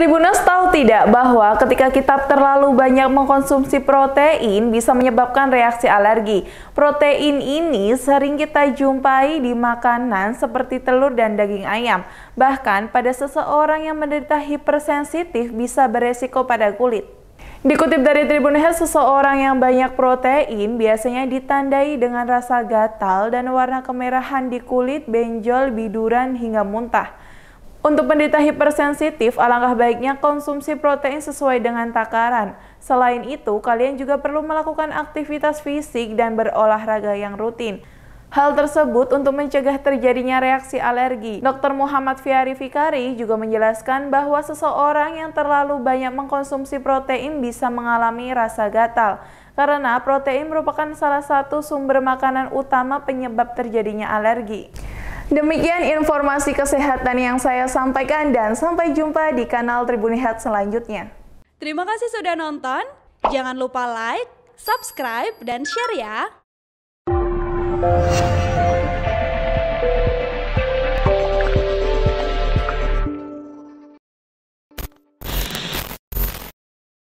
Tribunas tahu tidak bahwa ketika kita terlalu banyak mengkonsumsi protein bisa menyebabkan reaksi alergi. Protein ini sering kita jumpai di makanan seperti telur dan daging ayam. Bahkan pada seseorang yang menderita hipersensitif bisa beresiko pada kulit. Dikutip dari Tribun Health, seseorang yang banyak protein biasanya ditandai dengan rasa gatal dan warna kemerahan di kulit, benjol, biduran, hingga muntah. Untuk penderita hipersensitif, alangkah baiknya konsumsi protein sesuai dengan takaran. Selain itu, kalian juga perlu melakukan aktivitas fisik dan berolahraga yang rutin. Hal tersebut untuk mencegah terjadinya reaksi alergi. Dr. Muhammad Fiari Fikari juga menjelaskan bahwa seseorang yang terlalu banyak mengkonsumsi protein bisa mengalami rasa gatal karena protein merupakan salah satu sumber makanan utama penyebab terjadinya alergi. Demikian informasi kesehatan yang saya sampaikan dan sampai jumpa di kanal Tribun selanjutnya. Terima kasih sudah nonton. Jangan lupa like, subscribe, dan share ya.